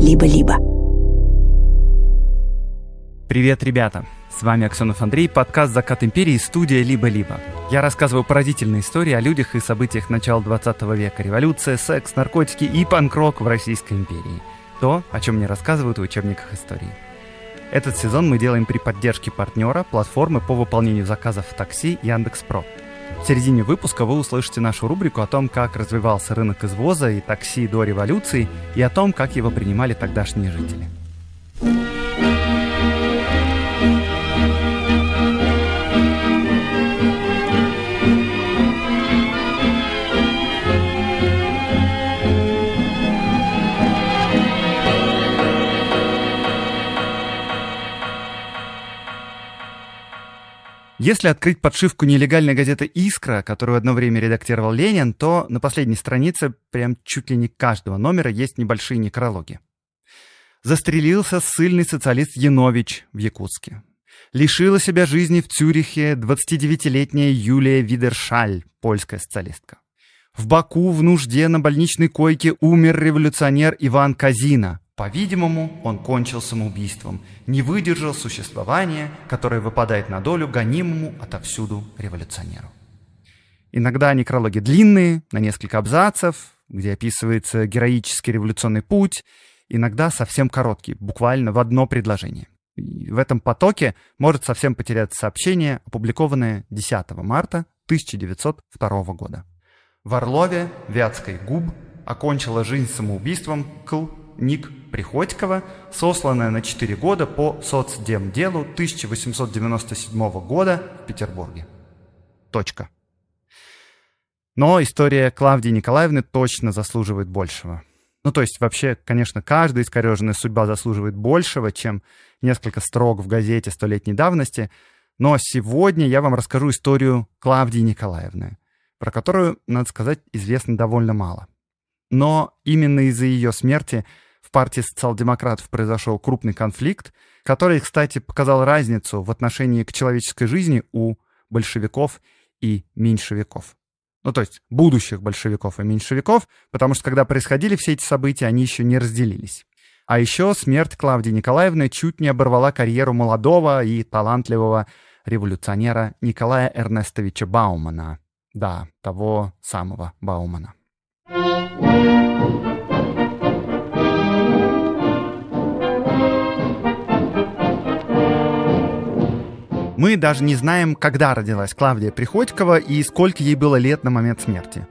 либо-либо. Привет, ребята! С вами Аксенов Андрей, подкаст «Закат империи», студия «Либо-либо». Я рассказываю поразительные истории о людях и событиях начала 20 века, революция, секс, наркотики и панк-рок в Российской империи. То, о чем мне рассказывают в учебниках истории. Этот сезон мы делаем при поддержке партнера, платформы по выполнению заказов в такси Яндекс.Про. В середине выпуска вы услышите нашу рубрику о том, как развивался рынок извоза и такси до революции, и о том, как его принимали тогдашние жители. Если открыть подшивку нелегальной газеты «Искра», которую одно время редактировал Ленин, то на последней странице прям чуть ли не каждого номера есть небольшие некрологи. Застрелился сильный социалист Янович в Якутске. Лишила себя жизни в Цюрихе 29-летняя Юлия Видершаль, польская социалистка. В Баку в нужде на больничной койке умер революционер Иван Казина, по-видимому, он кончил самоубийством, не выдержал существования, которое выпадает на долю гонимому отовсюду революционеру. Иногда некрологи длинные, на несколько абзацев, где описывается героический революционный путь, иногда совсем короткий, буквально в одно предложение. И в этом потоке может совсем потеряться сообщение, опубликованное 10 марта 1902 года. В Орлове Вятской губ окончила жизнь самоубийством Кл. Ник Приходькова, сосланная на 4 года по соцдемделу 1897 года в Петербурге. Точка. Но история Клавдии Николаевны точно заслуживает большего. Ну, то есть вообще, конечно, каждая искореженная судьба заслуживает большего, чем несколько строк в газете столетней давности. Но сегодня я вам расскажу историю Клавдии Николаевны, про которую, надо сказать, известно довольно мало. Но именно из-за ее смерти в партии социал-демократов произошел крупный конфликт, который, кстати, показал разницу в отношении к человеческой жизни у большевиков и меньшевиков. Ну, то есть будущих большевиков и меньшевиков, потому что когда происходили все эти события, они еще не разделились. А еще смерть Клавдии Николаевны чуть не оборвала карьеру молодого и талантливого революционера Николая Эрнестовича Баумана. Да, того самого Баумана. thank you Мы даже не знаем, когда родилась Клавдия Приходькова и сколько ей было лет на момент смерти.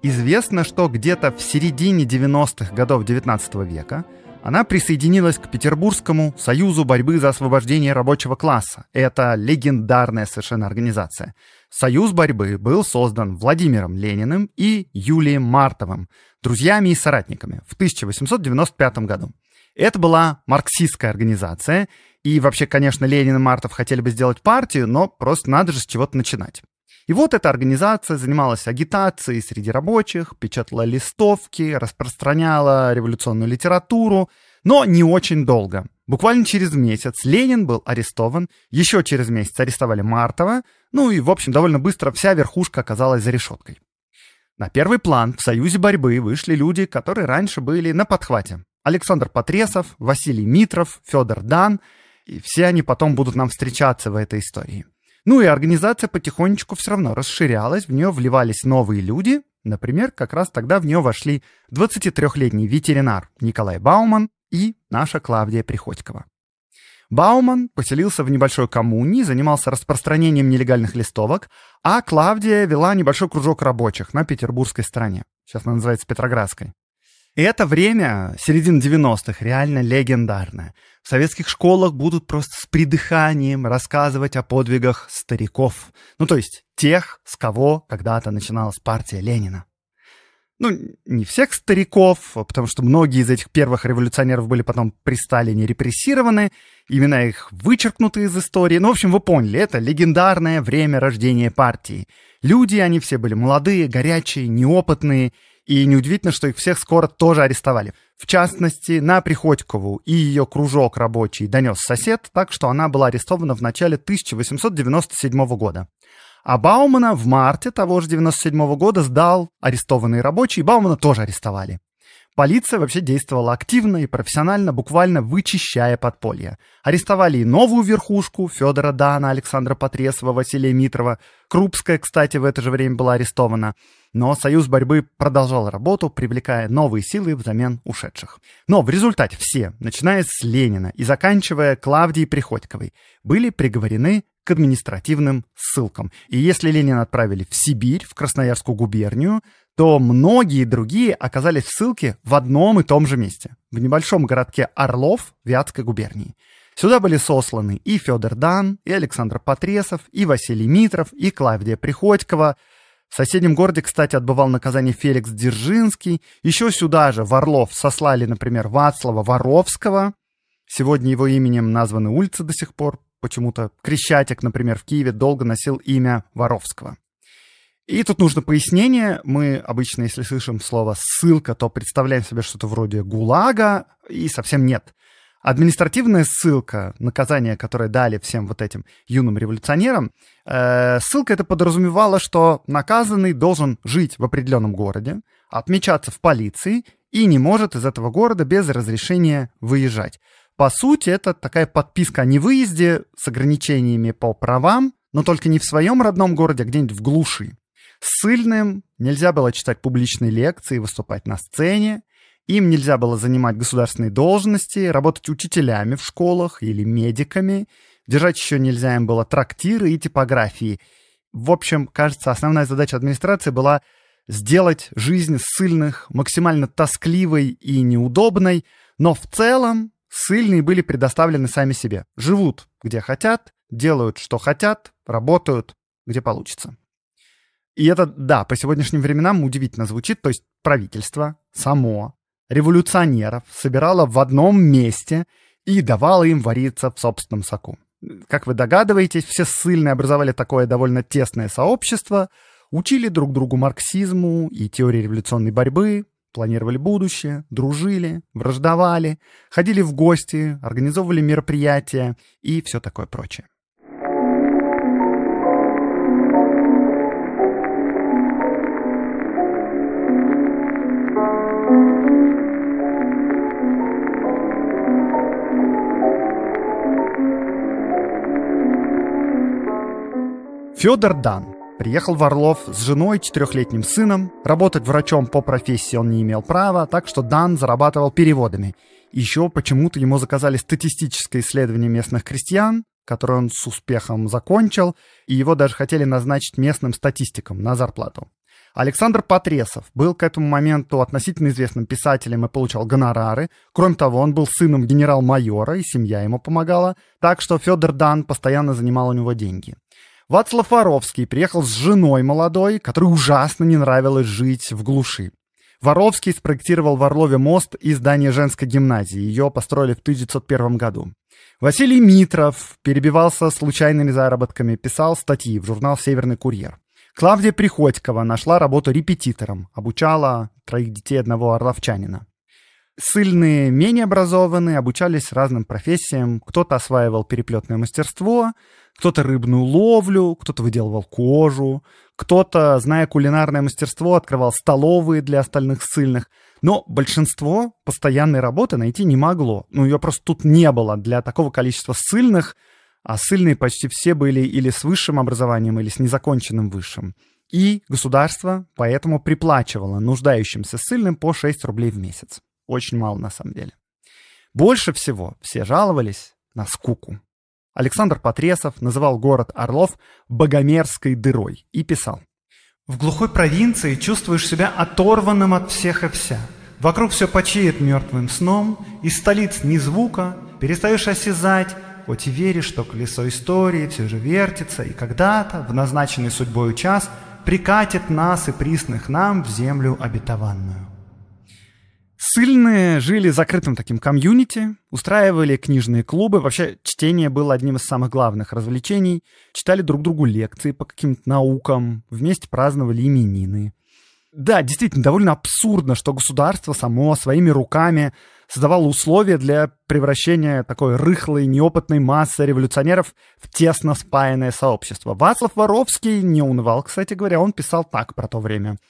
Известно, что где-то в середине 90-х годов 19 века она присоединилась к Петербургскому союзу борьбы за освобождение рабочего класса. Это легендарная совершенно организация. Союз борьбы был создан Владимиром Лениным и Юлием Мартовым, друзьями и соратниками, в 1895 году. Это была марксистская организация, и вообще, конечно, Ленин и Мартов хотели бы сделать партию, но просто надо же с чего-то начинать. И вот эта организация занималась агитацией среди рабочих, печатала листовки, распространяла революционную литературу, но не очень долго. Буквально через месяц Ленин был арестован, еще через месяц арестовали Мартова, ну и, в общем, довольно быстро вся верхушка оказалась за решеткой. На первый план в союзе борьбы вышли люди, которые раньше были на подхвате. Александр Потресов, Василий Митров, Федор Дан – и все они потом будут нам встречаться в этой истории. Ну и организация потихонечку все равно расширялась, в нее вливались новые люди. Например, как раз тогда в нее вошли 23-летний ветеринар Николай Бауман и наша Клавдия Приходькова. Бауман поселился в небольшой коммуне, занимался распространением нелегальных листовок, а Клавдия вела небольшой кружок рабочих на петербургской стороне. Сейчас она называется Петроградской. И это время, середина 90-х, реально легендарное. В советских школах будут просто с придыханием рассказывать о подвигах стариков. Ну, то есть тех, с кого когда-то начиналась партия Ленина. Ну, не всех стариков, потому что многие из этих первых революционеров были потом при Сталине репрессированы, имена их вычеркнуты из истории. Ну, в общем, вы поняли, это легендарное время рождения партии. Люди, они все были молодые, горячие, неопытные — и неудивительно, что их всех скоро тоже арестовали. В частности, на Приходькову и ее кружок рабочий донес сосед, так что она была арестована в начале 1897 года. А Баумана в марте того же 97 года сдал арестованный рабочий, и Баумана тоже арестовали. Полиция вообще действовала активно и профессионально, буквально вычищая подполье. Арестовали и новую верхушку Федора Дана, Александра Потресова, Василия Митрова. Крупская, кстати, в это же время была арестована. Но союз борьбы продолжал работу, привлекая новые силы взамен ушедших. Но в результате все, начиная с Ленина и заканчивая Клавдией Приходьковой, были приговорены к административным ссылкам. И если Ленина отправили в Сибирь, в Красноярскую губернию, то многие другие оказались в ссылке в одном и том же месте, в небольшом городке Орлов Вятской губернии. Сюда были сосланы и Федор Дан, и Александр Потресов, и Василий Митров, и Клавдия Приходькова. В соседнем городе, кстати, отбывал наказание Феликс Дзержинский. Еще сюда же, в Орлов, сослали, например, Вацлава Воровского. Сегодня его именем названы улицы до сих пор. Почему-то Крещатик, например, в Киеве долго носил имя Воровского. И тут нужно пояснение. Мы обычно, если слышим слово «ссылка», то представляем себе что-то вроде «гулага», и совсем нет. Административная ссылка, наказание, которое дали всем вот этим юным революционерам, э, ссылка это подразумевала, что наказанный должен жить в определенном городе, отмечаться в полиции и не может из этого города без разрешения выезжать. По сути, это такая подписка о невыезде с ограничениями по правам, но только не в своем родном городе, а где-нибудь в глуши. Ссыльным нельзя было читать публичные лекции, выступать на сцене, им нельзя было занимать государственные должности, работать учителями в школах или медиками, держать еще нельзя им было трактиры и типографии. В общем, кажется, основная задача администрации была сделать жизнь ссыльных максимально тоскливой и неудобной, но в целом ссыльные были предоставлены сами себе. Живут, где хотят, делают, что хотят, работают, где получится. И это, да, по сегодняшним временам удивительно звучит. То есть правительство само революционеров собирало в одном месте и давало им вариться в собственном соку. Как вы догадываетесь, все ссыльные образовали такое довольно тесное сообщество, учили друг другу марксизму и теории революционной борьбы, планировали будущее, дружили, враждовали, ходили в гости, организовывали мероприятия и все такое прочее. Федор Дан приехал в Орлов с женой, и четырехлетним сыном. Работать врачом по профессии он не имел права, так что Дан зарабатывал переводами. Еще почему-то ему заказали статистическое исследование местных крестьян, которое он с успехом закончил, и его даже хотели назначить местным статистиком на зарплату. Александр Потресов был к этому моменту относительно известным писателем и получал гонорары. Кроме того, он был сыном генерал-майора, и семья ему помогала, так что Федор Дан постоянно занимал у него деньги. Вацлав Воровский приехал с женой молодой, которой ужасно не нравилось жить в глуши. Воровский спроектировал в Орлове мост и здание женской гимназии. Ее построили в 1901 году. Василий Митров перебивался случайными заработками, писал статьи в журнал «Северный курьер». Клавдия Приходькова нашла работу репетитором, обучала троих детей одного орловчанина. Сыльные, менее образованные, обучались разным профессиям. Кто-то осваивал переплетное мастерство, кто-то рыбную ловлю, кто-то выделывал кожу, кто-то, зная кулинарное мастерство, открывал столовые для остальных ссыльных. Но большинство постоянной работы найти не могло. Ну, ее просто тут не было для такого количества ссыльных, а ссыльные почти все были или с высшим образованием, или с незаконченным высшим. И государство поэтому приплачивало нуждающимся ссыльным по 6 рублей в месяц. Очень мало на самом деле. Больше всего все жаловались на скуку. Александр Потресов называл город Орлов «богомерской дырой» и писал. «В глухой провинции чувствуешь себя оторванным от всех и вся. Вокруг все почеет мертвым сном, из столиц ни звука, перестаешь осязать, хоть и веришь, что колесо истории все же вертится, и когда-то, в назначенный судьбой час, прикатит нас и присных нам в землю обетованную. Сыльные жили закрытым таким комьюнити, устраивали книжные клубы. Вообще, чтение было одним из самых главных развлечений. Читали друг другу лекции по каким-то наукам, вместе праздновали именины. Да, действительно, довольно абсурдно, что государство само своими руками создавало условия для превращения такой рыхлой, неопытной массы революционеров в тесно спаянное сообщество. Вацлав Воровский не унывал, кстати говоря, он писал так про то время –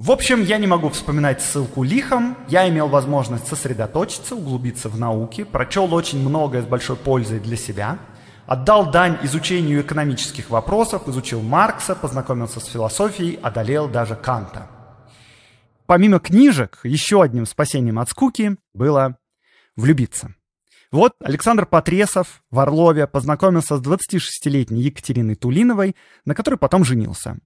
в общем, я не могу вспоминать ссылку лихом, я имел возможность сосредоточиться, углубиться в науке, прочел очень многое с большой пользой для себя, отдал дань изучению экономических вопросов, изучил Маркса, познакомился с философией, одолел даже Канта. Помимо книжек, еще одним спасением от скуки было влюбиться. Вот Александр Потресов в Орлове познакомился с 26-летней Екатериной Тулиновой, на которой потом женился.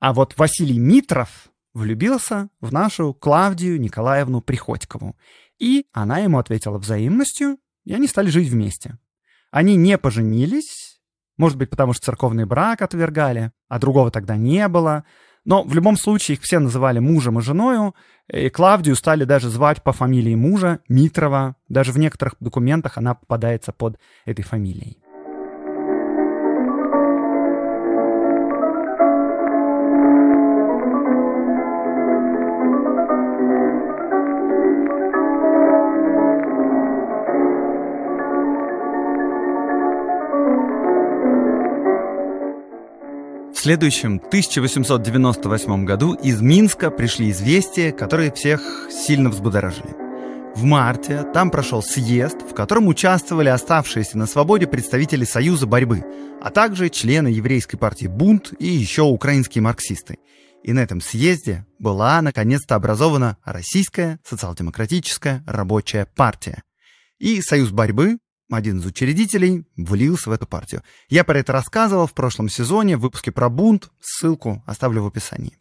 А вот Василий Митров, влюбился в нашу Клавдию Николаевну Приходькову. И она ему ответила взаимностью, и они стали жить вместе. Они не поженились, может быть, потому что церковный брак отвергали, а другого тогда не было. Но в любом случае их все называли мужем и женою, и Клавдию стали даже звать по фамилии мужа, Митрова. Даже в некоторых документах она попадается под этой фамилией. следующем 1898 году из Минска пришли известия, которые всех сильно взбудоражили. В марте там прошел съезд, в котором участвовали оставшиеся на свободе представители Союза борьбы, а также члены еврейской партии «Бунт» и еще украинские марксисты. И на этом съезде была наконец-то образована Российская социал-демократическая рабочая партия. И Союз борьбы один из учредителей, влился в эту партию. Я про это рассказывал в прошлом сезоне, в выпуске про бунт, ссылку оставлю в описании.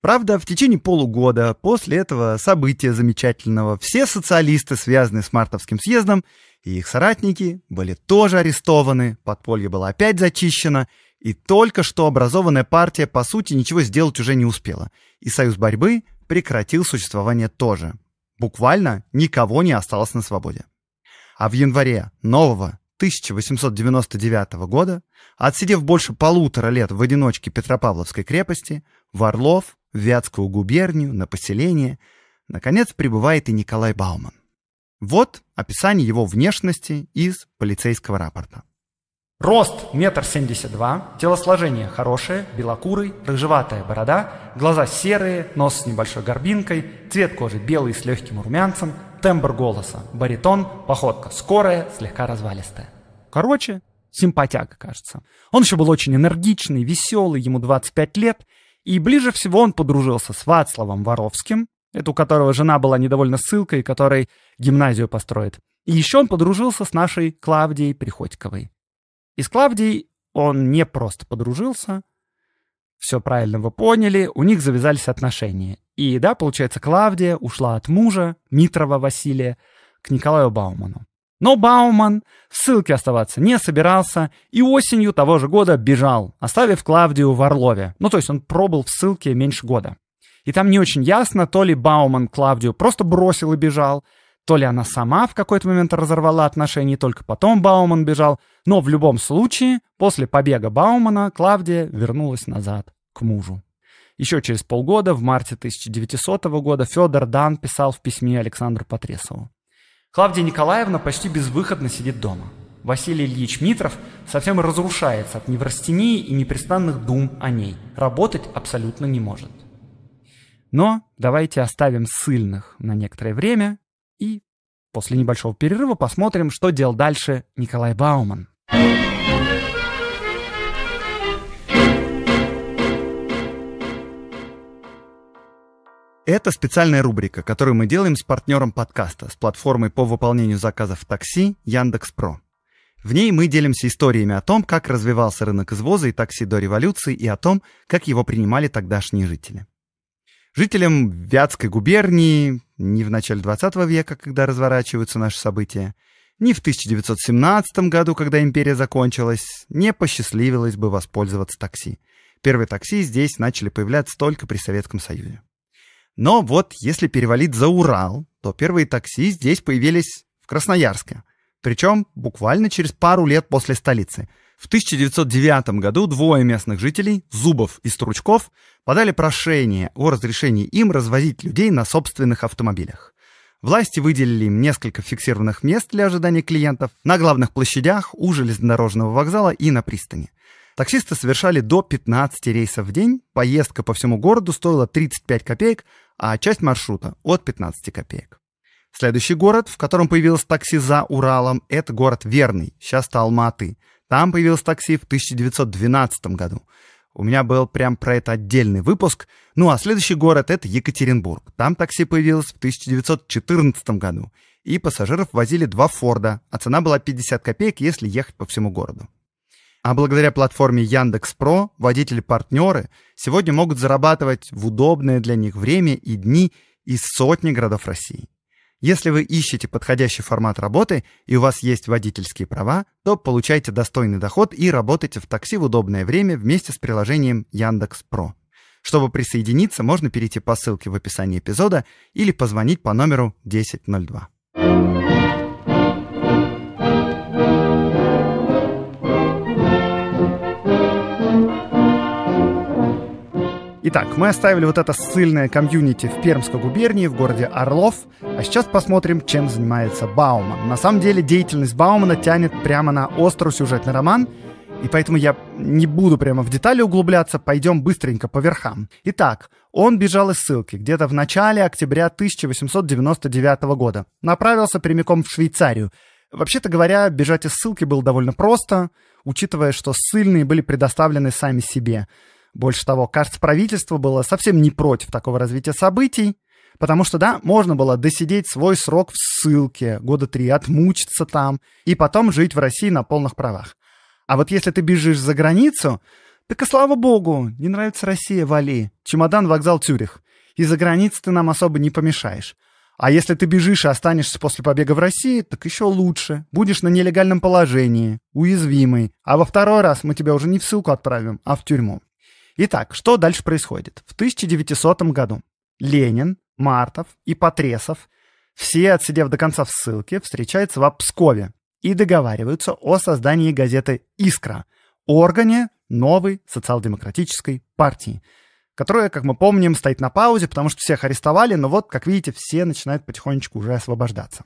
Правда, в течение полугода после этого события замечательного все социалисты, связанные с Мартовским съездом, и их соратники были тоже арестованы, подполье было опять зачищено, и только что образованная партия, по сути, ничего сделать уже не успела. И союз борьбы прекратил существование тоже. Буквально никого не осталось на свободе а в январе нового 1899 года, отсидев больше полутора лет в одиночке Петропавловской крепости, в Орлов, в Вятскую губернию, на поселение, наконец прибывает и Николай Бауман. Вот описание его внешности из полицейского рапорта. Рост метр семьдесят два, телосложение хорошее, белокурый, рыжеватая борода, глаза серые, нос с небольшой горбинкой, цвет кожи белый с легким румянцем – тембр голоса, баритон, походка, скорая, слегка развалистая. Короче, симпатяга, кажется. Он еще был очень энергичный, веселый, ему 25 лет, и ближе всего он подружился с Вацлавом Воровским, это у которого жена была недовольна ссылкой, который гимназию построит. И еще он подружился с нашей Клавдией Приходьковой. И с Клавдией он не просто подружился, все правильно вы поняли, у них завязались отношения. И да, получается, Клавдия ушла от мужа, Митрова Василия, к Николаю Бауману. Но Бауман в ссылке оставаться не собирался и осенью того же года бежал, оставив Клавдию в Орлове. Ну, то есть он пробыл в ссылке меньше года. И там не очень ясно, то ли Бауман Клавдию просто бросил и бежал, то ли она сама в какой-то момент разорвала отношения, и только потом Бауман бежал, но в любом случае, после побега Баумана Клавдия вернулась назад к мужу. Еще через полгода, в марте 1900 года, Федор Дан писал в письме Александру Потресову. Клавдия Николаевна почти безвыходно сидит дома. Василий Ильич Митров совсем разрушается от неврастении и непрестанных дум о ней. Работать абсолютно не может. Но давайте оставим ссыльных на некоторое время и после небольшого перерыва посмотрим, что делал дальше Николай Бауман. Это специальная рубрика, которую мы делаем с партнером подкаста, с платформой по выполнению заказов такси Яндекс.Про. В ней мы делимся историями о том, как развивался рынок извоза и такси до революции, и о том, как его принимали тогдашние жители. Жителям Вятской губернии, ни в начале XX века, когда разворачиваются наши события, ни в 1917 году, когда империя закончилась, не посчастливилось бы воспользоваться такси. Первые такси здесь начали появляться только при Советском Союзе. Но вот если перевалить за Урал, то первые такси здесь появились в Красноярске. Причем буквально через пару лет после столицы – в 1909 году двое местных жителей, Зубов и Стручков, подали прошение о разрешении им развозить людей на собственных автомобилях. Власти выделили им несколько фиксированных мест для ожидания клиентов на главных площадях, у железнодорожного вокзала и на пристани. Таксисты совершали до 15 рейсов в день, поездка по всему городу стоила 35 копеек, а часть маршрута – от 15 копеек. Следующий город, в котором появилось такси за Уралом, это город Верный, сейчас это Алматы – там появилось такси в 1912 году. У меня был прям про это отдельный выпуск. Ну а следующий город — это Екатеринбург. Там такси появилось в 1914 году. И пассажиров возили два Форда, а цена была 50 копеек, если ехать по всему городу. А благодаря платформе Яндекс.Про водители-партнеры сегодня могут зарабатывать в удобное для них время и дни из сотни городов России. Если вы ищете подходящий формат работы и у вас есть водительские права, то получайте достойный доход и работайте в такси в удобное время вместе с приложением Яндекс.Про. Чтобы присоединиться, можно перейти по ссылке в описании эпизода или позвонить по номеру 1002. Итак, мы оставили вот это ссыльное комьюнити в Пермской губернии, в городе Орлов, а сейчас посмотрим, чем занимается Бауман. На самом деле деятельность Баумана тянет прямо на острый сюжетный роман, и поэтому я не буду прямо в детали углубляться, пойдем быстренько по верхам. Итак, он бежал из ссылки где-то в начале октября 1899 года. Направился прямиком в Швейцарию. Вообще-то говоря, бежать из ссылки было довольно просто, учитывая, что ссыльные были предоставлены сами себе. Больше того, кажется, правительство было совсем не против такого развития событий, потому что, да, можно было досидеть свой срок в ссылке, года три, отмучиться там, и потом жить в России на полных правах. А вот если ты бежишь за границу, так и слава богу, не нравится Россия, вали. Чемодан, вокзал, Цюрих. И за границы ты нам особо не помешаешь. А если ты бежишь и останешься после побега в России, так еще лучше. Будешь на нелегальном положении, уязвимый. А во второй раз мы тебя уже не в ссылку отправим, а в тюрьму. Итак, что дальше происходит? В 1900 году Ленин, Мартов и Потресов, все отсидев до конца в ссылке, встречаются в Пскове и договариваются о создании газеты «Искра», органе новой социал-демократической партии, которая, как мы помним, стоит на паузе, потому что всех арестовали, но вот, как видите, все начинают потихонечку уже освобождаться.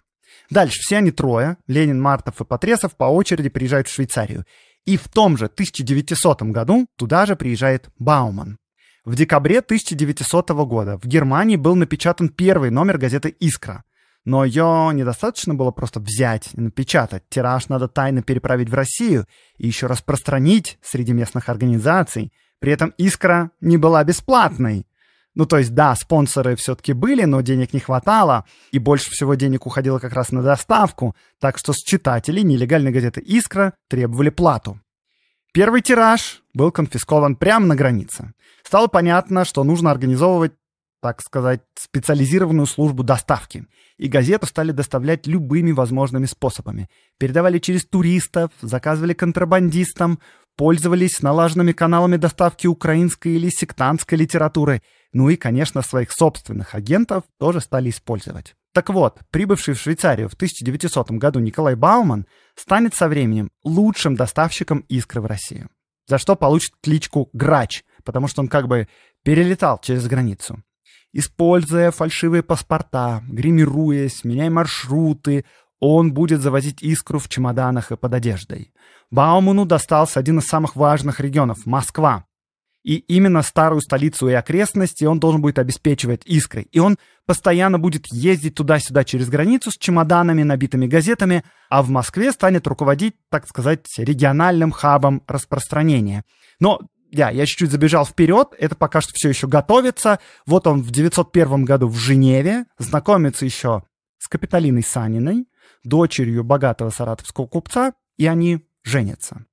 Дальше все они трое, Ленин, Мартов и Потресов, по очереди приезжают в Швейцарию и в том же 1900 году туда же приезжает Бауман. В декабре 1900 года в Германии был напечатан первый номер газеты «Искра», но ее недостаточно было просто взять и напечатать. Тираж надо тайно переправить в Россию и еще распространить среди местных организаций. При этом «Искра» не была бесплатной. Ну, то есть, да, спонсоры все-таки были, но денег не хватало, и больше всего денег уходило как раз на доставку, так что с читателей нелегальной газеты «Искра» требовали плату. Первый тираж был конфискован прямо на границе. Стало понятно, что нужно организовывать так сказать, специализированную службу доставки. И газету стали доставлять любыми возможными способами. Передавали через туристов, заказывали контрабандистам, пользовались налаженными каналами доставки украинской или сектантской литературы, ну и, конечно, своих собственных агентов тоже стали использовать. Так вот, прибывший в Швейцарию в 1900 году Николай Бауман станет со временем лучшим доставщиком искры в Россию, за что получит кличку «Грач», потому что он как бы перелетал через границу. Используя фальшивые паспорта, гримируясь, меняя маршруты, он будет завозить искру в чемоданах и под одеждой. Бауману достался один из самых важных регионов – Москва. И именно старую столицу и окрестности он должен будет обеспечивать искрой. И он постоянно будет ездить туда-сюда через границу с чемоданами, набитыми газетами, а в Москве станет руководить, так сказать, региональным хабом распространения. Но я, я чуть-чуть забежал вперед, это пока что все еще готовится. Вот он в 901 году в Женеве, знакомится еще с Капитолиной Саниной, дочерью богатого саратовского купца, и они женятся.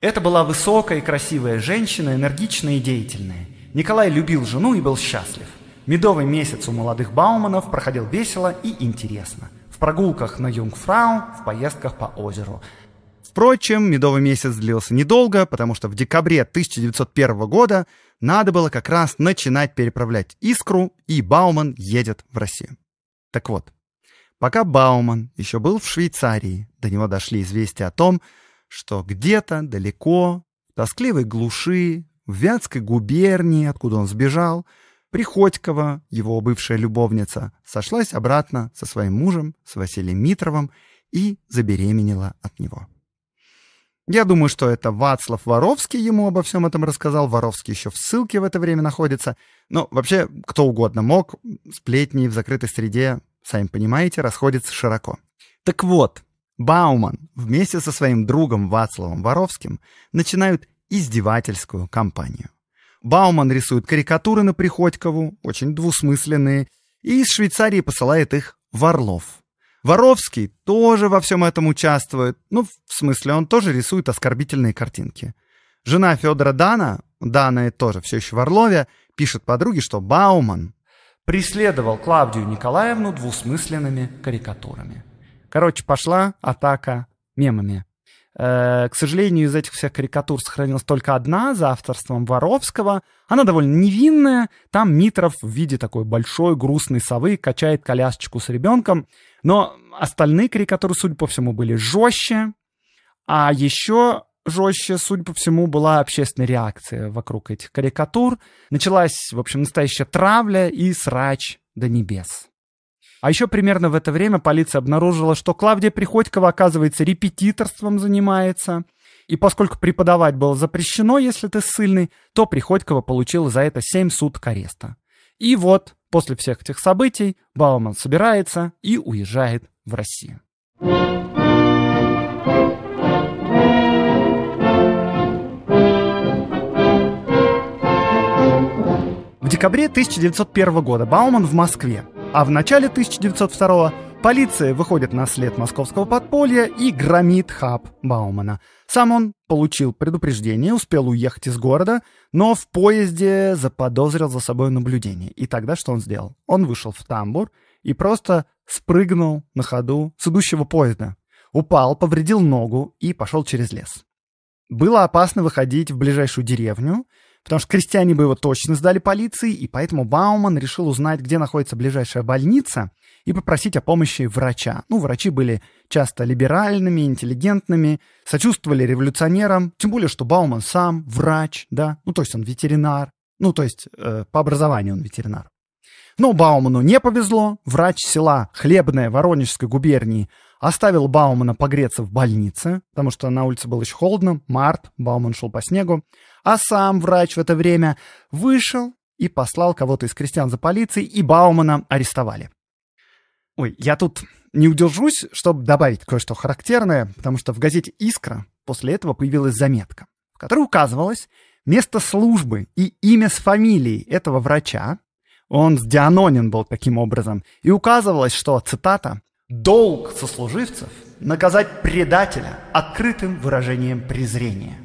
Это была высокая и красивая женщина, энергичная и деятельная. Николай любил жену и был счастлив. Медовый месяц у молодых Бауманов проходил весело и интересно. В прогулках на Юнгфрау, в поездках по озеру. Впрочем, медовый месяц длился недолго, потому что в декабре 1901 года надо было как раз начинать переправлять «Искру», и Бауман едет в Россию. Так вот, Пока Бауман еще был в Швейцарии, до него дошли известия о том, что где-то далеко, в тоскливой глуши, в Вятской губернии, откуда он сбежал, Приходькова, его бывшая любовница, сошлась обратно со своим мужем, с Василием Митровым, и забеременела от него. Я думаю, что это Вацлав Воровский ему обо всем этом рассказал. Воровский еще в ссылке в это время находится. Но вообще кто угодно мог. Сплетни в закрытой среде сами понимаете, расходится широко. Так вот, Бауман вместе со своим другом Вацлавом Воровским начинают издевательскую кампанию. Бауман рисует карикатуры на Приходькову, очень двусмысленные, и из Швейцарии посылает их в Орлов. Воровский тоже во всем этом участвует, ну, в смысле, он тоже рисует оскорбительные картинки. Жена Федора Дана, Дана тоже все еще в Орлове, пишет подруге, что Бауман преследовал Клавдию Николаевну двусмысленными карикатурами. Короче, пошла атака мемами. Э, к сожалению, из этих всех карикатур сохранилась только одна за авторством Воровского. Она довольно невинная. Там Митров в виде такой большой грустной совы качает колясочку с ребенком. Но остальные карикатуры, судя по всему, были жестче. А еще жестче, судя по всему, была общественная реакция вокруг этих карикатур. Началась, в общем, настоящая травля и срач до небес. А еще примерно в это время полиция обнаружила, что Клавдия Приходькова, оказывается, репетиторством занимается. И поскольку преподавать было запрещено, если ты ссыльный, то Приходькова получила за это 7 суток ареста. И вот, после всех этих событий, Бауман собирается и уезжает в Россию. В декабре 1901 года Бауман в Москве, а в начале 1902 полиция выходит на след московского подполья и громит хаб Баумана. Сам он получил предупреждение, успел уехать из города, но в поезде заподозрил за собой наблюдение. И тогда что он сделал? Он вышел в тамбур и просто спрыгнул на ходу с идущего поезда. Упал, повредил ногу и пошел через лес. Было опасно выходить в ближайшую деревню, потому что крестьяне бы его точно сдали полиции, и поэтому Бауман решил узнать, где находится ближайшая больница, и попросить о помощи врача. Ну, врачи были часто либеральными, интеллигентными, сочувствовали революционерам, тем более, что Бауман сам врач, да, ну, то есть он ветеринар, ну, то есть э, по образованию он ветеринар. Но Бауману не повезло. Врач села Хлебное Воронежской губернии оставил Баумана погреться в больнице, потому что на улице было еще холодно, март, Бауман шел по снегу. А сам врач в это время вышел и послал кого-то из крестьян за полицией, и Баумана арестовали. Ой, я тут не удержусь, чтобы добавить кое-что характерное, потому что в газете «Искра» после этого появилась заметка, в которой указывалось место службы и имя с фамилией этого врача. Он с Дианонин был таким образом. И указывалось, что, цитата, «долг сослуживцев наказать предателя открытым выражением презрения».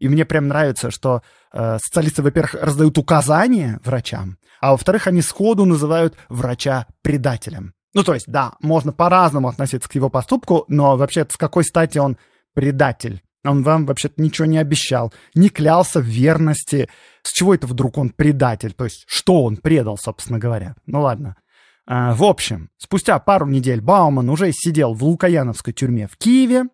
И мне прям нравится, что э, социалисты, во-первых, раздают указания врачам, а во-вторых, они сходу называют врача предателем. Ну, то есть, да, можно по-разному относиться к его поступку, но вообще с какой стати он предатель? Он вам вообще-то ничего не обещал, не клялся в верности. С чего это вдруг он предатель? То есть, что он предал, собственно говоря? Ну, ладно. Э, в общем, спустя пару недель Бауман уже сидел в Лукаяновской тюрьме в Киеве,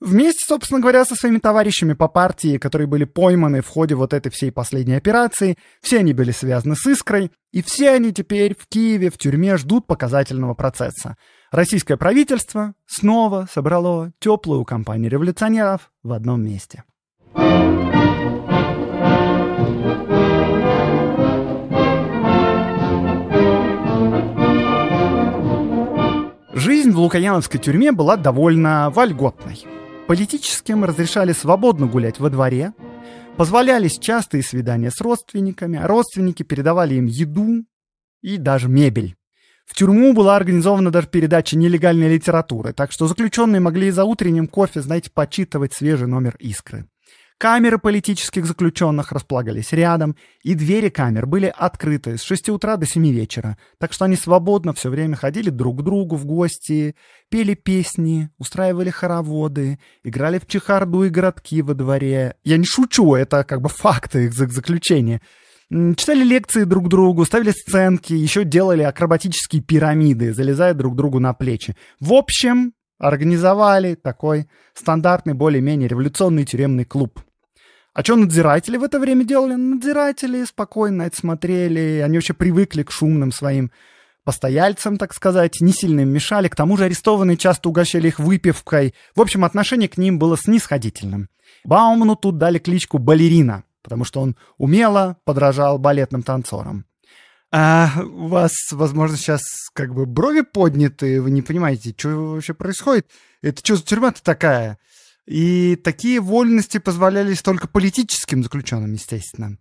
Вместе, собственно говоря, со своими товарищами по партии, которые были пойманы в ходе вот этой всей последней операции, все они были связаны с «Искрой», и все они теперь в Киеве, в тюрьме ждут показательного процесса. Российское правительство снова собрало теплую компанию революционеров в одном месте. Жизнь в лукояновской тюрьме была довольно вольготной. Политическим разрешали свободно гулять во дворе, позволялись частые свидания с родственниками, а родственники передавали им еду и даже мебель. В тюрьму была организована даже передача нелегальной литературы, так что заключенные могли и за утренним кофе, знаете, почитывать свежий номер «Искры». Камеры политических заключенных располагались рядом, и двери камер были открыты с 6 утра до 7 вечера, так что они свободно все время ходили друг к другу в гости, пели песни, устраивали хороводы, играли в чехарду и городки во дворе. Я не шучу, это как бы факты их заключения. Читали лекции друг другу, ставили сценки, еще делали акробатические пирамиды, залезая друг другу на плечи. В общем, организовали такой стандартный, более-менее революционный тюремный клуб. А что надзиратели в это время делали? Надзиратели спокойно это смотрели, они вообще привыкли к шумным своим постояльцам, так сказать, не сильно им мешали. К тому же арестованные часто угощали их выпивкой. В общем, отношение к ним было снисходительным. Бауману тут дали кличку «балерина», потому что он умело подражал балетным танцорам. А у вас, возможно, сейчас как бы брови подняты, вы не понимаете, что вообще происходит. Это что за тюрьма-то такая? И такие вольности позволялись только политическим заключенным, естественно.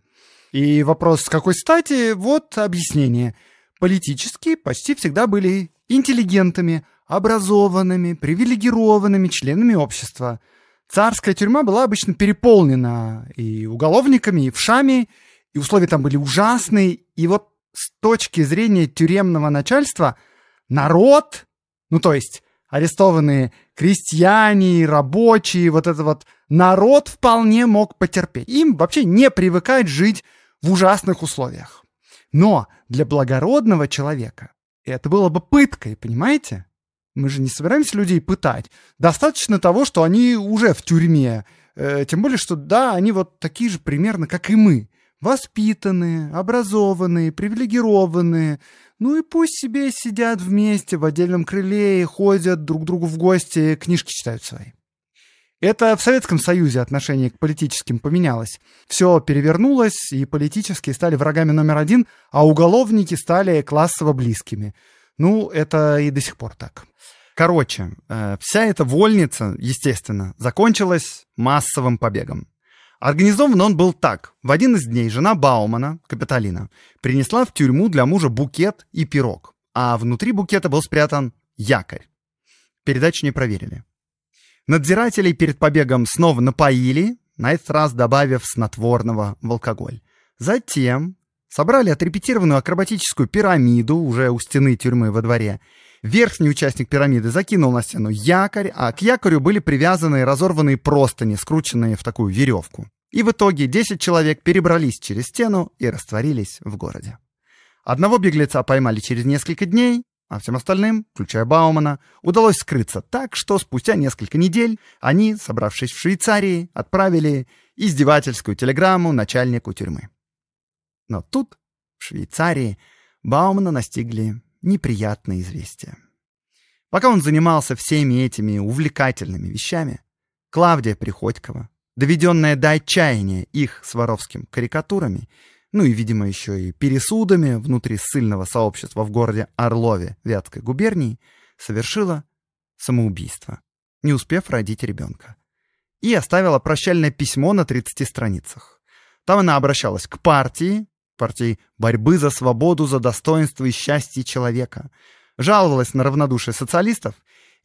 И вопрос, с какой стати, вот объяснение. Политические почти всегда были интеллигентами, образованными, привилегированными членами общества. Царская тюрьма была обычно переполнена и уголовниками, и вшами, и условия там были ужасные. И вот с точки зрения тюремного начальства народ, ну то есть арестованные крестьяне, рабочие, вот этот вот народ вполне мог потерпеть. Им вообще не привыкать жить в ужасных условиях. Но для благородного человека это было бы пыткой, понимаете? Мы же не собираемся людей пытать. Достаточно того, что они уже в тюрьме. Э, тем более, что да, они вот такие же примерно, как и мы воспитанные, образованные, привилегированные. Ну и пусть себе сидят вместе в отдельном крыле и ходят друг к другу в гости, книжки читают свои. Это в Советском Союзе отношение к политическим поменялось. Все перевернулось, и политические стали врагами номер один, а уголовники стали классово близкими. Ну, это и до сих пор так. Короче, э, вся эта вольница, естественно, закончилась массовым побегом. Организован он был так. В один из дней жена Баумана, Капитолина, принесла в тюрьму для мужа букет и пирог, а внутри букета был спрятан якорь. Передачи не проверили. Надзирателей перед побегом снова напоили, на этот раз добавив снотворного в алкоголь. Затем собрали отрепетированную акробатическую пирамиду уже у стены тюрьмы во дворе Верхний участник пирамиды закинул на стену якорь, а к якорю были привязаны разорванные простыни, скрученные в такую веревку. И в итоге 10 человек перебрались через стену и растворились в городе. Одного беглеца поймали через несколько дней, а всем остальным, включая Баумана, удалось скрыться так, что спустя несколько недель они, собравшись в Швейцарии, отправили издевательскую телеграмму начальнику тюрьмы. Но тут, в Швейцарии, Баумана настигли неприятное известие. Пока он занимался всеми этими увлекательными вещами, Клавдия Приходькова, доведенная до отчаяния их с Воровским карикатурами, ну и, видимо, еще и пересудами внутри ссыльного сообщества в городе Орлове Вятской губернии, совершила самоубийство, не успев родить ребенка. И оставила прощальное письмо на 30 страницах. Там она обращалась к партии, партий борьбы за свободу, за достоинство и счастье человека. Жаловалась на равнодушие социалистов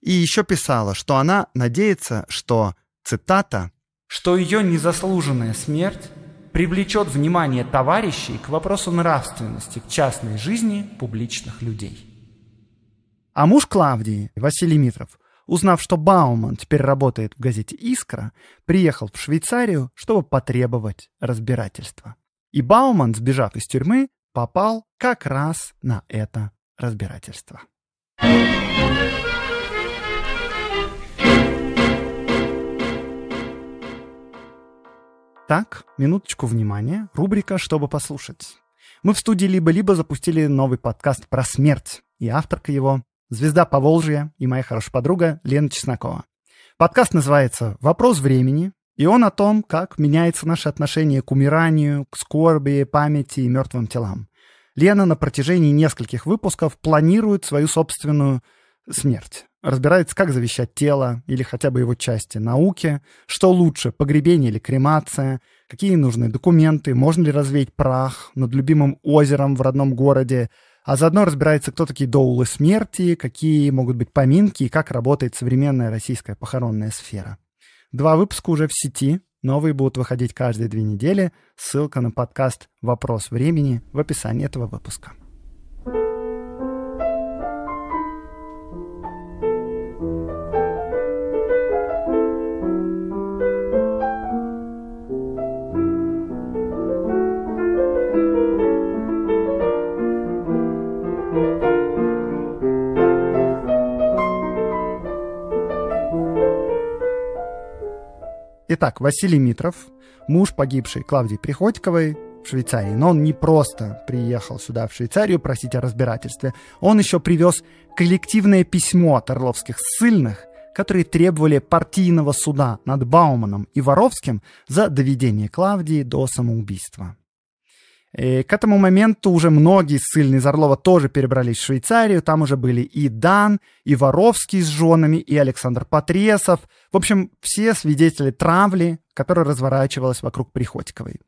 и еще писала, что она надеется, что, цитата, «что ее незаслуженная смерть привлечет внимание товарищей к вопросу нравственности в частной жизни публичных людей». А муж Клавдии, Василий Митров, узнав, что Бауман теперь работает в газете «Искра», приехал в Швейцарию, чтобы потребовать разбирательства. И Бауман, сбежав из тюрьмы, попал как раз на это разбирательство. Так, минуточку внимания, рубрика «Чтобы послушать». Мы в студии «Либо-либо» запустили новый подкаст про смерть, и авторка его – звезда Поволжья и моя хорошая подруга Лена Чеснокова. Подкаст называется «Вопрос времени», и он о том, как меняется наше отношение к умиранию, к скорби, памяти и мертвым телам. Лена на протяжении нескольких выпусков планирует свою собственную смерть. Разбирается, как завещать тело или хотя бы его части науке, что лучше, погребение или кремация, какие нужны документы, можно ли развеять прах над любимым озером в родном городе, а заодно разбирается, кто такие доулы смерти, какие могут быть поминки и как работает современная российская похоронная сфера. Два выпуска уже в сети, новые будут выходить каждые две недели. Ссылка на подкаст «Вопрос времени» в описании этого выпуска. Итак, Василий Митров, муж погибшей Клавдии Приходьковой, в Швейцарии. Но он не просто приехал сюда, в Швейцарию, просить о разбирательстве. Он еще привез коллективное письмо от орловских ссыльных, которые требовали партийного суда над Бауманом и Воровским за доведение Клавдии до самоубийства. И к этому моменту уже многие ссыльные из Орлова тоже перебрались в Швейцарию. Там уже были и Дан, и Воровский с женами, и Александр Патресов. В общем, все свидетели травли, которая разворачивалась вокруг Приходьковой.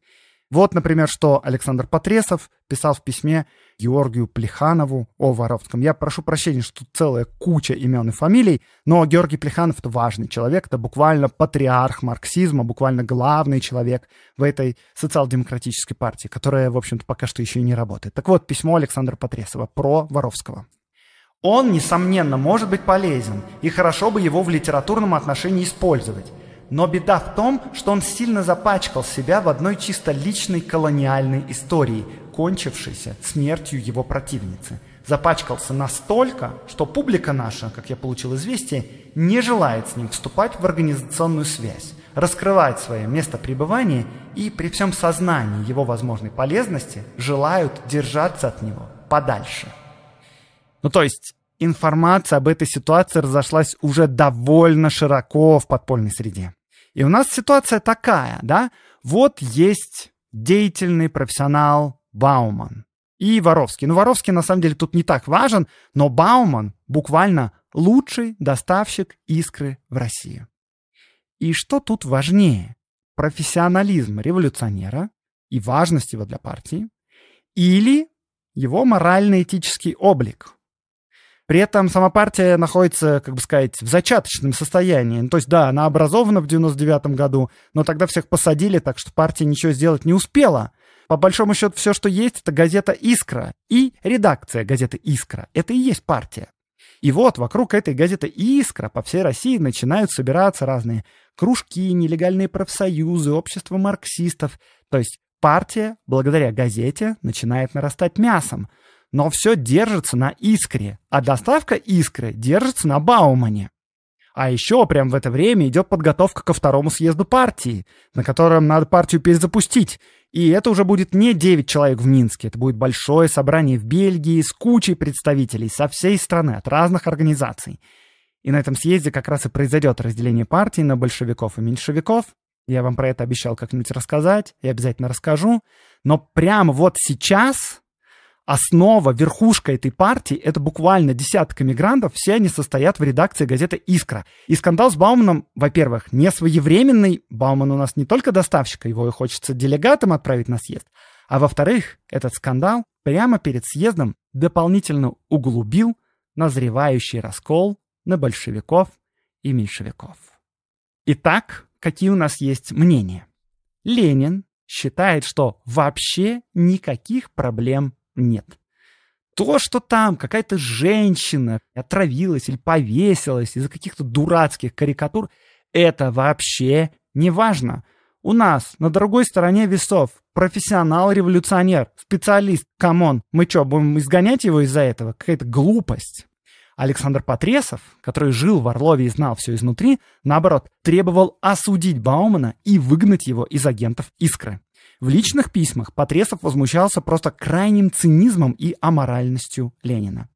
Вот, например, что Александр Потресов писал в письме Георгию Плеханову о Воровском. Я прошу прощения, что тут целая куча имен и фамилий, но Георгий Плеханов — это важный человек, это буквально патриарх марксизма, буквально главный человек в этой социал-демократической партии, которая, в общем-то, пока что еще и не работает. Так вот, письмо Александра Потресова про Воровского. Он, несомненно, может быть полезен, и хорошо бы его в литературном отношении использовать. Но беда в том, что он сильно запачкал себя в одной чисто личной колониальной истории, кончившейся смертью его противницы. Запачкался настолько, что публика наша, как я получил известие, не желает с ним вступать в организационную связь, раскрывает свое место пребывания и при всем сознании его возможной полезности желают держаться от него подальше. Ну то есть информация об этой ситуации разошлась уже довольно широко в подпольной среде. И у нас ситуация такая, да? Вот есть деятельный профессионал Бауман и Воровский. Ну, Воровский на самом деле тут не так важен, но Бауман буквально лучший доставщик искры в Россию. И что тут важнее? Профессионализм революционера и важность его для партии или его морально-этический облик – при этом сама партия находится, как бы сказать, в зачаточном состоянии. Ну, то есть, да, она образована в 99 году, но тогда всех посадили, так что партия ничего сделать не успела. По большому счету, все, что есть, это газета «Искра» и редакция газеты «Искра». Это и есть партия. И вот вокруг этой газеты «Искра» по всей России начинают собираться разные кружки, нелегальные профсоюзы, общество марксистов. То есть партия, благодаря газете, начинает нарастать мясом – но все держится на искре, а доставка искры держится на Баумане. А еще прямо в это время идет подготовка ко второму съезду партии, на котором надо партию перезапустить. И это уже будет не 9 человек в Минске, это будет большое собрание в Бельгии с кучей представителей со всей страны, от разных организаций. И на этом съезде как раз и произойдет разделение партии на большевиков и меньшевиков. Я вам про это обещал как-нибудь рассказать, я обязательно расскажу. Но прямо вот сейчас основа, верхушка этой партии — это буквально десяток иммигрантов, все они состоят в редакции газеты «Искра». И скандал с Бауманом, во-первых, не своевременный, Бауман у нас не только доставщик, а его и хочется делегатом отправить на съезд, а во-вторых, этот скандал прямо перед съездом дополнительно углубил назревающий раскол на большевиков и меньшевиков. Итак, какие у нас есть мнения? Ленин считает, что вообще никаких проблем нет. То, что там какая-то женщина отравилась или повесилась из-за каких-то дурацких карикатур, это вообще не важно. У нас на другой стороне весов профессионал-революционер, специалист. Камон, мы что, будем изгонять его из-за этого? Какая-то глупость. Александр Потресов, который жил в Орлове и знал все изнутри, наоборот, требовал осудить Баумана и выгнать его из агентов «Искры». В личных письмах Патресов возмущался просто крайним цинизмом и аморальностью Ленина.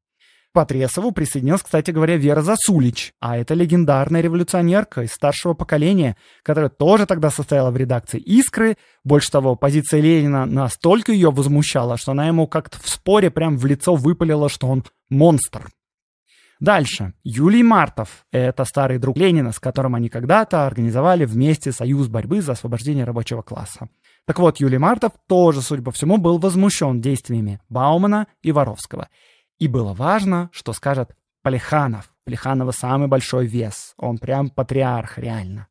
Патресову присоединилась, кстати говоря, Вера Засулич, а это легендарная революционерка из старшего поколения, которая тоже тогда состояла в редакции «Искры». Больше того, позиция Ленина настолько ее возмущала, что она ему как-то в споре прям в лицо выпалила, что он монстр. Дальше. Юлий Мартов – это старый друг Ленина, с которым они когда-то организовали вместе союз борьбы за освобождение рабочего класса. Так вот, Юлий Мартов тоже, судя по всему, был возмущен действиями Баумана и Воровского. И было важно, что скажет Плеханов. Плеханова самый большой вес. Он прям патриарх, реально.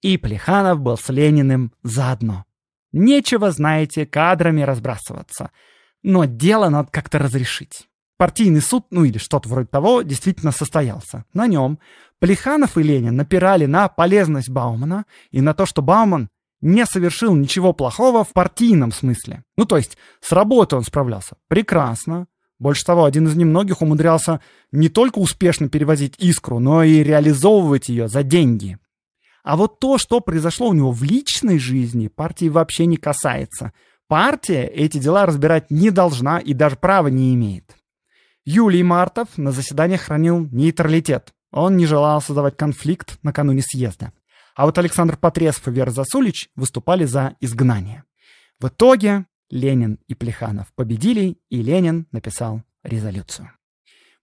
И Плеханов был с Лениным заодно. Нечего, знаете, кадрами разбрасываться. Но дело надо как-то разрешить. Партийный суд, ну или что-то вроде того, действительно состоялся. На нем Плеханов и Ленин напирали на полезность Баумана и на то, что Бауман не совершил ничего плохого в партийном смысле. Ну, то есть с работы он справлялся прекрасно. Больше того, один из немногих умудрялся не только успешно перевозить искру, но и реализовывать ее за деньги. А вот то, что произошло у него в личной жизни, партии вообще не касается. Партия эти дела разбирать не должна и даже права не имеет. Юлий Мартов на заседании хранил нейтралитет. Он не желал создавать конфликт накануне съезда. А вот Александр Потресов и Вера Засулич выступали за изгнание. В итоге Ленин и Плеханов победили, и Ленин написал резолюцию.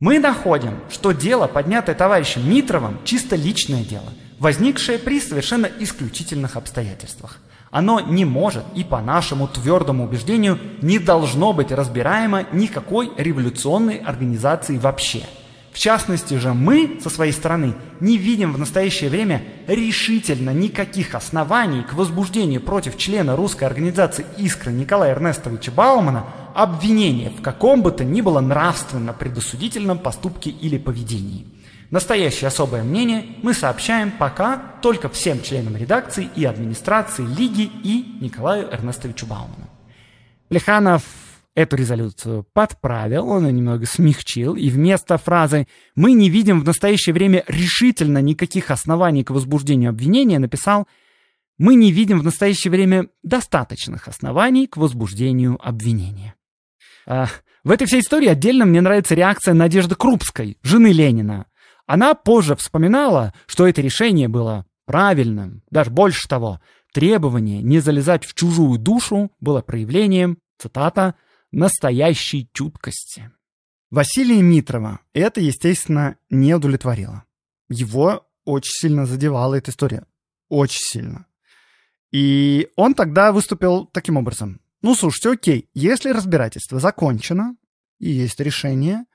Мы находим, что дело, поднятое товарищем Митровым, чисто личное дело, возникшее при совершенно исключительных обстоятельствах. Оно не может и по нашему твердому убеждению не должно быть разбираемо никакой революционной организацией вообще – в частности же, мы, со своей стороны, не видим в настоящее время решительно никаких оснований к возбуждению против члена русской организации «Искра» Николая Эрнестовича Баумана обвинения в каком бы то ни было нравственно предосудительном поступке или поведении. Настоящее особое мнение мы сообщаем пока только всем членам редакции и администрации Лиги и Николаю Эрнестовичу Бауману. Плеханов Эту резолюцию подправил, он ее немного смягчил, и вместо фразы «Мы не видим в настоящее время решительно никаких оснований к возбуждению обвинения» написал «Мы не видим в настоящее время достаточных оснований к возбуждению обвинения». А, в этой всей истории отдельно мне нравится реакция Надежды Крупской, жены Ленина. Она позже вспоминала, что это решение было правильным, даже больше того, требование не залезать в чужую душу было проявлением, цитата, настоящей чуткости. Василия Митрова это, естественно, не удовлетворило. Его очень сильно задевала эта история. Очень сильно. И он тогда выступил таким образом. Ну, слушайте, окей, если разбирательство закончено и есть решение,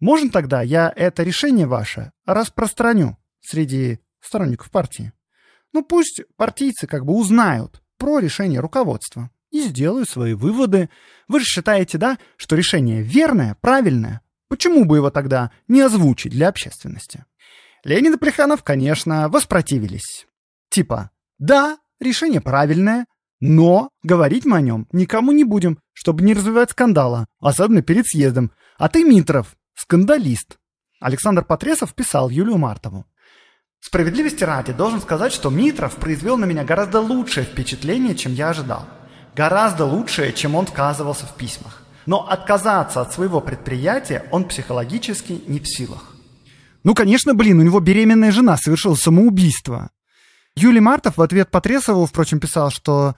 можно тогда я это решение ваше распространю среди сторонников партии? Ну, пусть партийцы как бы узнают про решение руководства и сделаю свои выводы. Вы же считаете, да, что решение верное, правильное? Почему бы его тогда не озвучить для общественности? Ленин и Плеханов, конечно, воспротивились. Типа, да, решение правильное, но говорить мы о нем никому не будем, чтобы не развивать скандала, особенно перед съездом. А ты, Митров, скандалист. Александр Потресов писал Юлию Мартову. Справедливости ради, должен сказать, что Митров произвел на меня гораздо лучшее впечатление, чем я ожидал гораздо лучшее, чем он вказывался в письмах. Но отказаться от своего предприятия он психологически не в силах. Ну, конечно, блин, у него беременная жена совершила самоубийство. Юлий Мартов в ответ Потресову, впрочем, писал, что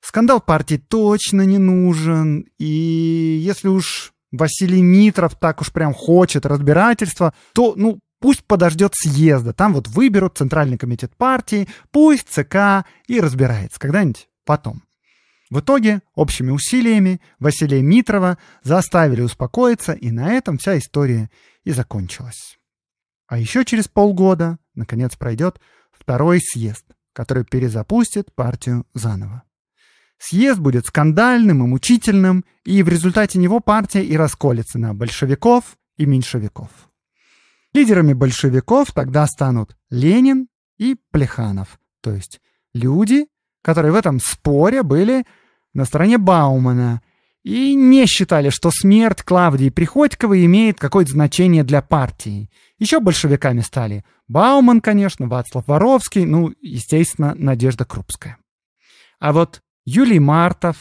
скандал партии точно не нужен, и если уж Василий Митров так уж прям хочет разбирательства, то, ну, пусть подождет съезда, там вот выберут Центральный комитет партии, пусть ЦК и разбирается когда-нибудь потом. В итоге общими усилиями Василия Митрова заставили успокоиться, и на этом вся история и закончилась. А еще через полгода, наконец, пройдет второй съезд, который перезапустит партию заново. Съезд будет скандальным и мучительным, и в результате него партия и расколется на большевиков и меньшевиков. Лидерами большевиков тогда станут Ленин и Плеханов, то есть люди, которые в этом споре были на стороне Баумана и не считали, что смерть Клавдии Приходьковой имеет какое-то значение для партии. Еще большевиками стали Бауман, конечно, Вацлав Воровский, ну, естественно, Надежда Крупская. А вот Юлий Мартов,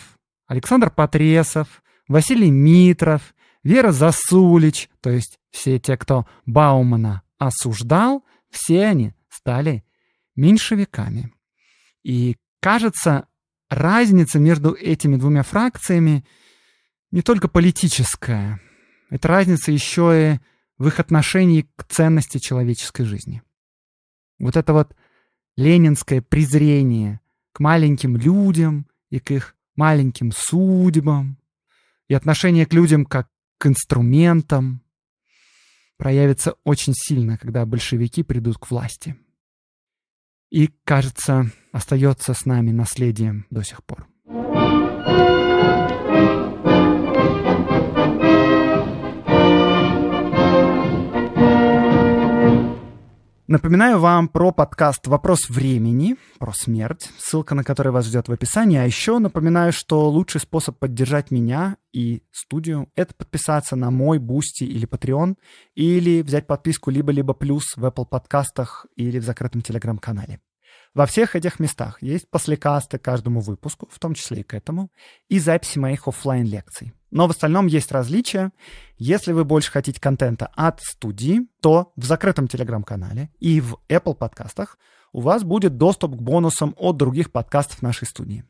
Александр Потресов, Василий Митров, Вера Засулич, то есть все те, кто Баумана осуждал, все они стали меньшевиками. И, кажется, разница между этими двумя фракциями не только политическая. Это разница еще и в их отношении к ценности человеческой жизни. Вот это вот ленинское презрение к маленьким людям и к их маленьким судьбам, и отношение к людям как к инструментам проявится очень сильно, когда большевики придут к власти и, кажется, остается с нами наследием до сих пор. Напоминаю вам про подкаст «Вопрос времени», про смерть, ссылка на который вас ждет в описании. А еще напоминаю, что лучший способ поддержать меня и студию — это подписаться на мой Бусти или Patreon, или взять подписку либо-либо плюс в Apple подкастах или в закрытом Телеграм-канале. Во всех этих местах есть послекасты каждому выпуску, в том числе и к этому, и записи моих офлайн лекций но в остальном есть различия. Если вы больше хотите контента от студии, то в закрытом телеграм-канале и в Apple подкастах у вас будет доступ к бонусам от других подкастов нашей студии.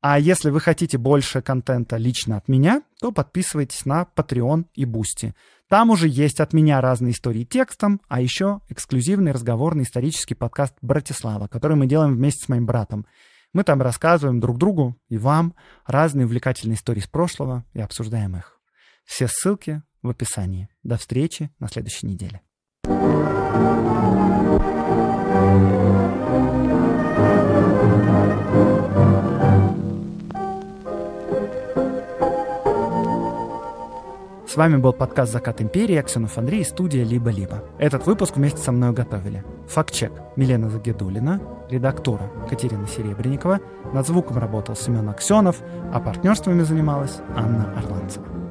А если вы хотите больше контента лично от меня, то подписывайтесь на Patreon и Boosty. Там уже есть от меня разные истории текстом, а еще эксклюзивный разговорный исторический подкаст «Братислава», который мы делаем вместе с моим братом – мы там рассказываем друг другу и вам разные увлекательные истории с прошлого и обсуждаем их. Все ссылки в описании. До встречи на следующей неделе. thank you С вами был подкаст «Закат империи», Аксенов Андрей и студия «Либо-либо». Этот выпуск вместе со мной готовили. Фактчек Милена Загидулина, редактора Катерина Серебренникова, над звуком работал Семен Аксенов, а партнерствами занималась Анна Орланцева.